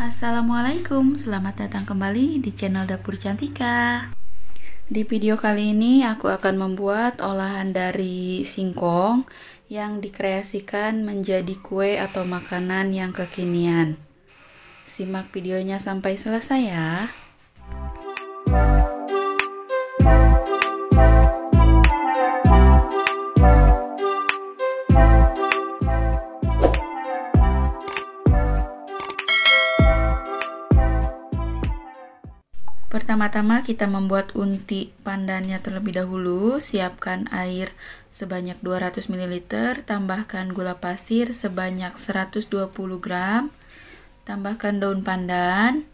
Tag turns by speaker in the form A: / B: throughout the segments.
A: Assalamualaikum, selamat datang kembali di channel Dapur Cantika Di video kali ini aku akan membuat olahan dari singkong yang dikreasikan menjadi kue atau makanan yang kekinian Simak videonya sampai selesai ya Pertama-tama kita membuat unti pandannya terlebih dahulu, siapkan air sebanyak 200 ml, tambahkan gula pasir sebanyak 120 gram, tambahkan daun pandan,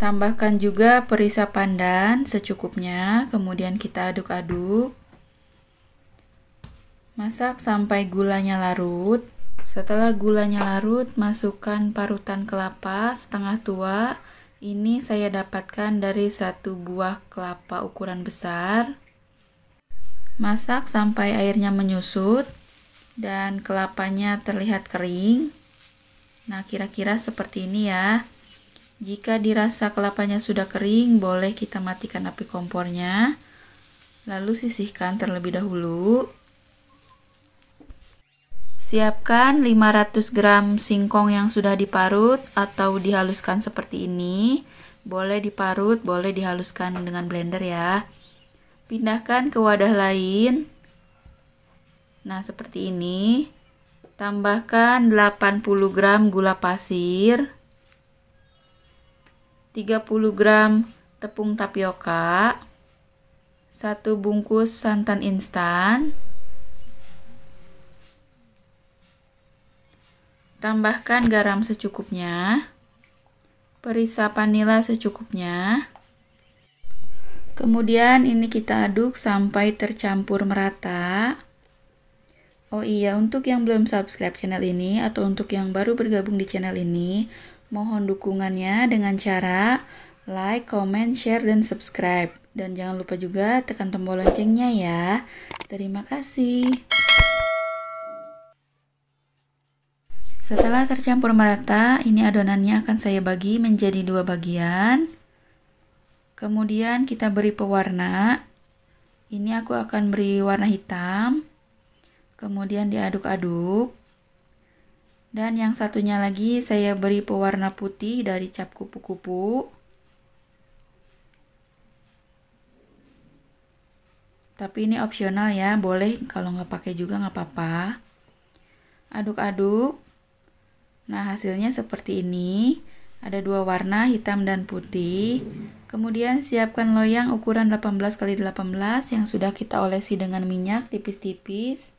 A: tambahkan juga perisa pandan secukupnya, kemudian kita aduk-aduk. Masak sampai gulanya larut. Setelah gulanya larut, masukkan parutan kelapa setengah tua ini saya dapatkan dari satu buah kelapa ukuran besar. Masak sampai airnya menyusut dan kelapanya terlihat kering. Nah, kira-kira seperti ini ya. Jika dirasa kelapanya sudah kering, boleh kita matikan api kompornya. Lalu sisihkan terlebih dahulu. Siapkan 500 gram singkong yang sudah diparut atau dihaluskan seperti ini. Boleh diparut, boleh dihaluskan dengan blender ya. Pindahkan ke wadah lain. Nah, seperti ini. Tambahkan 80 gram gula pasir. 30 gram tepung tapioka. 1 bungkus santan instan. Tambahkan garam secukupnya, perisa vanila secukupnya. Kemudian ini kita aduk sampai tercampur merata. Oh iya, untuk yang belum subscribe channel ini atau untuk yang baru bergabung di channel ini, mohon dukungannya dengan cara like, comment, share, dan subscribe. Dan jangan lupa juga tekan tombol loncengnya ya. Terima kasih. Setelah tercampur merata, ini adonannya akan saya bagi menjadi dua bagian. Kemudian kita beri pewarna. Ini aku akan beri warna hitam. Kemudian diaduk-aduk. Dan yang satunya lagi saya beri pewarna putih dari cap kupu-kupu. Tapi ini opsional ya, boleh kalau nggak pakai juga nggak apa-apa. Aduk-aduk. Nah, hasilnya seperti ini. Ada dua warna, hitam dan putih. Kemudian siapkan loyang ukuran 18 x 18 yang sudah kita olesi dengan minyak tipis-tipis.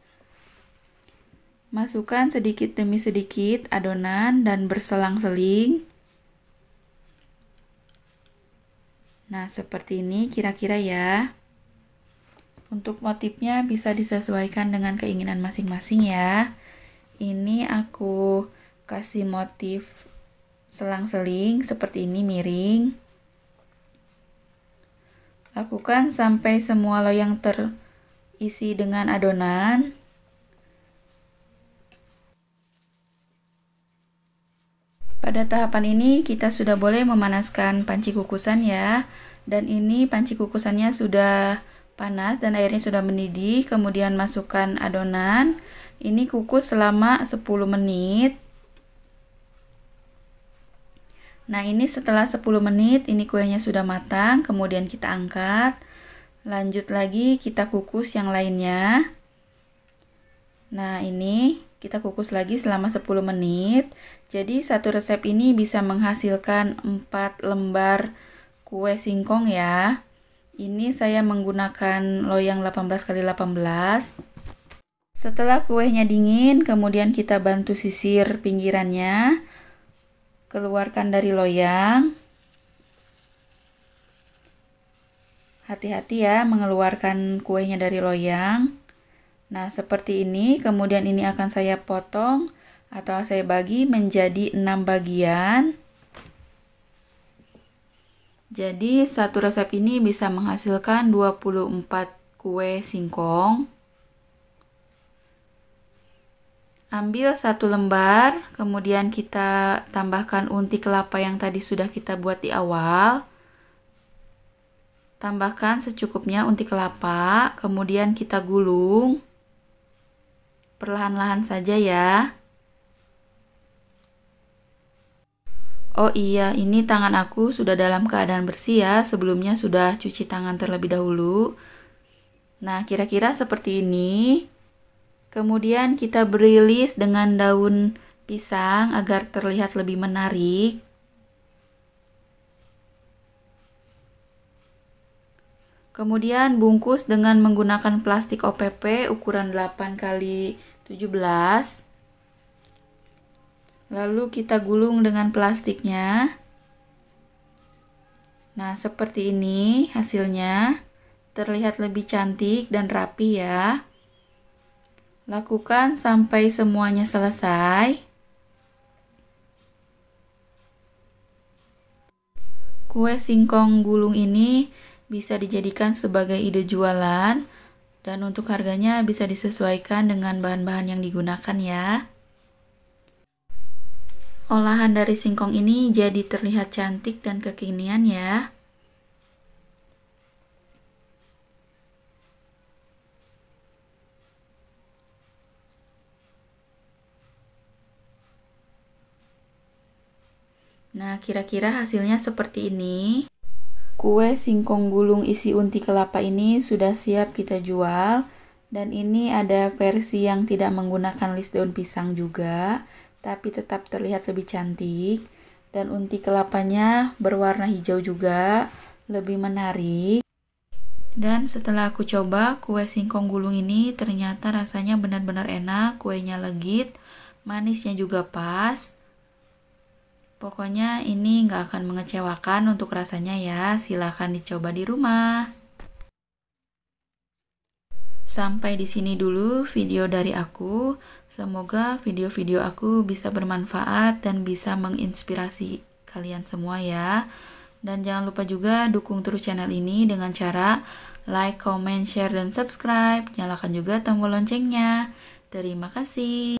A: Masukkan sedikit demi sedikit adonan dan berselang-seling. Nah, seperti ini kira-kira ya. Untuk motifnya bisa disesuaikan dengan keinginan masing-masing ya. Ini aku kasih motif selang-seling seperti ini miring lakukan sampai semua loyang terisi dengan adonan Pada tahapan ini kita sudah boleh memanaskan panci kukusan ya. Dan ini panci kukusannya sudah panas dan airnya sudah mendidih. Kemudian masukkan adonan. Ini kukus selama 10 menit. Nah ini setelah 10 menit ini kuenya sudah matang kemudian kita angkat. Lanjut lagi kita kukus yang lainnya. Nah ini kita kukus lagi selama 10 menit. Jadi satu resep ini bisa menghasilkan 4 lembar kue singkong ya. Ini saya menggunakan loyang 18x18. Setelah kuenya dingin, kemudian kita bantu sisir pinggirannya keluarkan dari loyang. Hati-hati ya mengeluarkan kuenya dari loyang. Nah, seperti ini. Kemudian ini akan saya potong atau saya bagi menjadi 6 bagian. Jadi, satu resep ini bisa menghasilkan 24 kue singkong. Ambil satu lembar, kemudian kita tambahkan unti kelapa yang tadi sudah kita buat di awal. Tambahkan secukupnya unti kelapa, kemudian kita gulung. Perlahan-lahan saja ya. Oh iya, ini tangan aku sudah dalam keadaan bersih ya. Sebelumnya sudah cuci tangan terlebih dahulu. Nah, kira-kira seperti ini. Kemudian kita beri list dengan daun pisang agar terlihat lebih menarik. Kemudian bungkus dengan menggunakan plastik OPP ukuran 8 kali 17. Lalu kita gulung dengan plastiknya. Nah, seperti ini hasilnya. Terlihat lebih cantik dan rapi ya. Lakukan sampai semuanya selesai. Kue singkong gulung ini bisa dijadikan sebagai ide jualan dan untuk harganya bisa disesuaikan dengan bahan-bahan yang digunakan ya. Olahan dari singkong ini jadi terlihat cantik dan kekinian ya. Nah, kira-kira hasilnya seperti ini. Kue singkong gulung isi unti kelapa ini sudah siap kita jual. Dan ini ada versi yang tidak menggunakan list daun pisang juga, tapi tetap terlihat lebih cantik. Dan unti kelapanya berwarna hijau juga, lebih menarik. Dan setelah aku coba, kue singkong gulung ini ternyata rasanya benar-benar enak, kuenya legit, manisnya juga pas. Pokoknya ini nggak akan mengecewakan untuk rasanya ya. Silahkan dicoba di rumah. Sampai di sini dulu video dari aku. Semoga video-video aku bisa bermanfaat dan bisa menginspirasi kalian semua ya. Dan jangan lupa juga dukung terus channel ini dengan cara like, comment, share, dan subscribe. Nyalakan juga tombol loncengnya. Terima kasih.